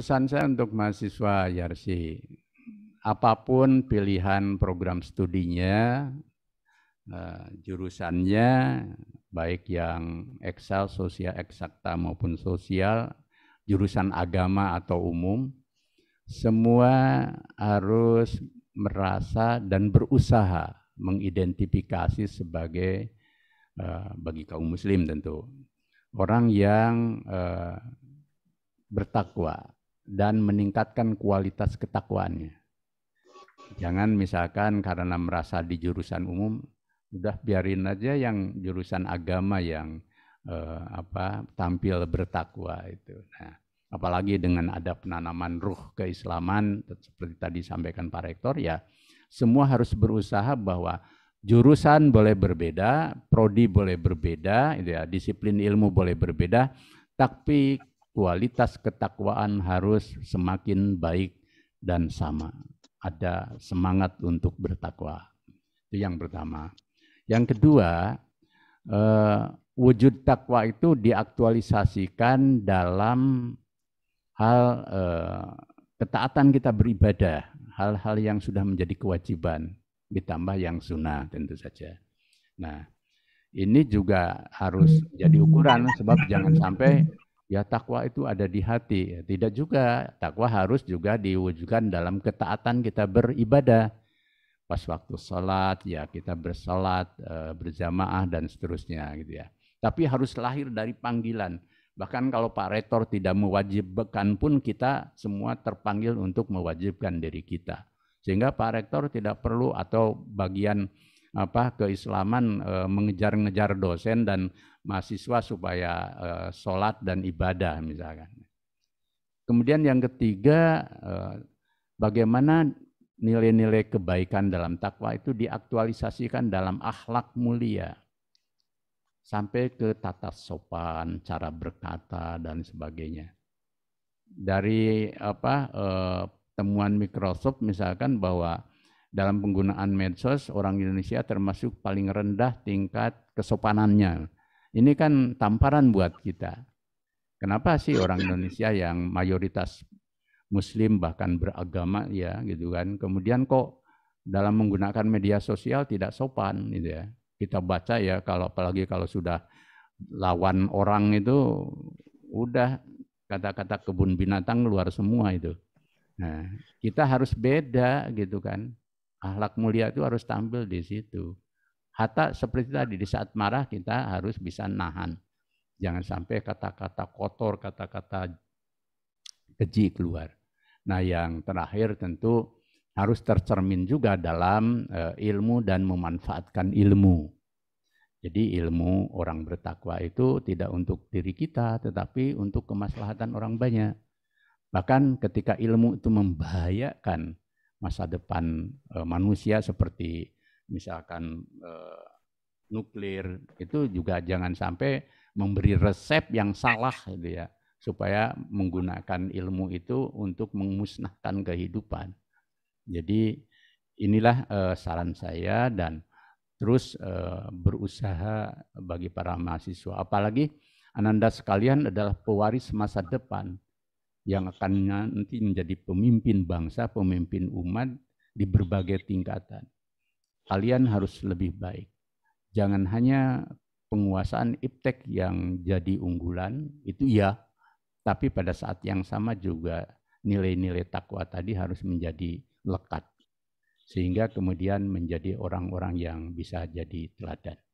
pesan saya untuk mahasiswa Yarsi, apapun pilihan program studinya, eh, jurusannya, baik yang eksal, sosial, eksakta maupun sosial, jurusan agama atau umum, semua harus merasa dan berusaha mengidentifikasi sebagai eh, bagi kaum muslim tentu orang yang eh, bertakwa dan meningkatkan kualitas ketakwaannya. Jangan misalkan karena merasa di jurusan umum, udah biarin aja yang jurusan agama yang eh, apa tampil bertakwa itu. Nah, apalagi dengan ada penanaman ruh keislaman seperti tadi sampaikan Pak Rektor ya semua harus berusaha bahwa jurusan boleh berbeda, prodi boleh berbeda, gitu ya, disiplin ilmu boleh berbeda, tapi kualitas ketakwaan harus semakin baik dan sama. Ada semangat untuk bertakwa. Itu yang pertama. Yang kedua, eh, wujud takwa itu diaktualisasikan dalam hal eh, ketaatan kita beribadah, hal-hal yang sudah menjadi kewajiban, ditambah yang sunnah tentu saja. Nah, ini juga harus hmm. jadi ukuran sebab jangan sampai Ya takwa itu ada di hati. Ya, tidak juga takwa harus juga diwujudkan dalam ketaatan kita beribadah. Pas waktu sholat ya kita bersolat, eh, berjamaah dan seterusnya gitu ya. Tapi harus lahir dari panggilan. Bahkan kalau Pak Rektor tidak mewajibkan pun kita semua terpanggil untuk mewajibkan diri kita. Sehingga Pak Rektor tidak perlu atau bagian apa keislaman e, mengejar-ngejar dosen dan mahasiswa supaya e, sholat dan ibadah misalkan. Kemudian yang ketiga e, bagaimana nilai-nilai kebaikan dalam takwa itu diaktualisasikan dalam akhlak mulia sampai ke tata sopan, cara berkata dan sebagainya. Dari apa e, temuan Microsoft misalkan bahwa dalam penggunaan medsos orang Indonesia termasuk paling rendah tingkat kesopanannya. Ini kan tamparan buat kita. Kenapa sih orang Indonesia yang mayoritas muslim bahkan beragama ya gitu kan. Kemudian kok dalam menggunakan media sosial tidak sopan gitu ya. Kita baca ya kalau apalagi kalau sudah lawan orang itu udah kata-kata kebun binatang luar semua itu. Nah, kita harus beda gitu kan. Ahlak mulia itu harus tampil di situ. Hatta seperti tadi, di saat marah kita harus bisa nahan. Jangan sampai kata-kata kotor, kata-kata keji keluar. Nah yang terakhir tentu harus tercermin juga dalam eh, ilmu dan memanfaatkan ilmu. Jadi ilmu orang bertakwa itu tidak untuk diri kita, tetapi untuk kemaslahatan orang banyak. Bahkan ketika ilmu itu membahayakan masa depan uh, manusia seperti misalkan uh, nuklir itu juga jangan sampai memberi resep yang salah gitu ya supaya menggunakan ilmu itu untuk memusnahkan kehidupan. Jadi inilah uh, saran saya dan terus uh, berusaha bagi para mahasiswa apalagi Ananda sekalian adalah pewaris masa depan yang akan nanti menjadi pemimpin bangsa, pemimpin umat di berbagai tingkatan. Kalian harus lebih baik. Jangan hanya penguasaan iptek yang jadi unggulan, itu ya, tapi pada saat yang sama juga nilai-nilai takwa tadi harus menjadi lekat. Sehingga kemudian menjadi orang-orang yang bisa jadi teladan.